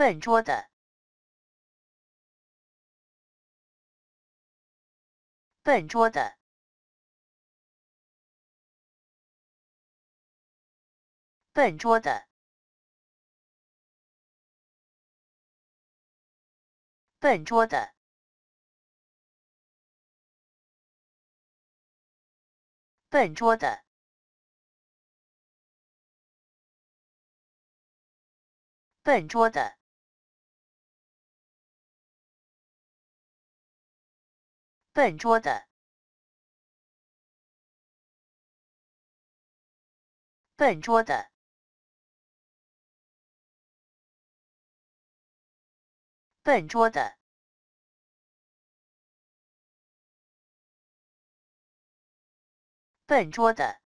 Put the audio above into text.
笨拙的，笨拙的，笨拙的，笨拙的，笨拙的。笨拙的，笨拙的，笨拙的，笨拙的。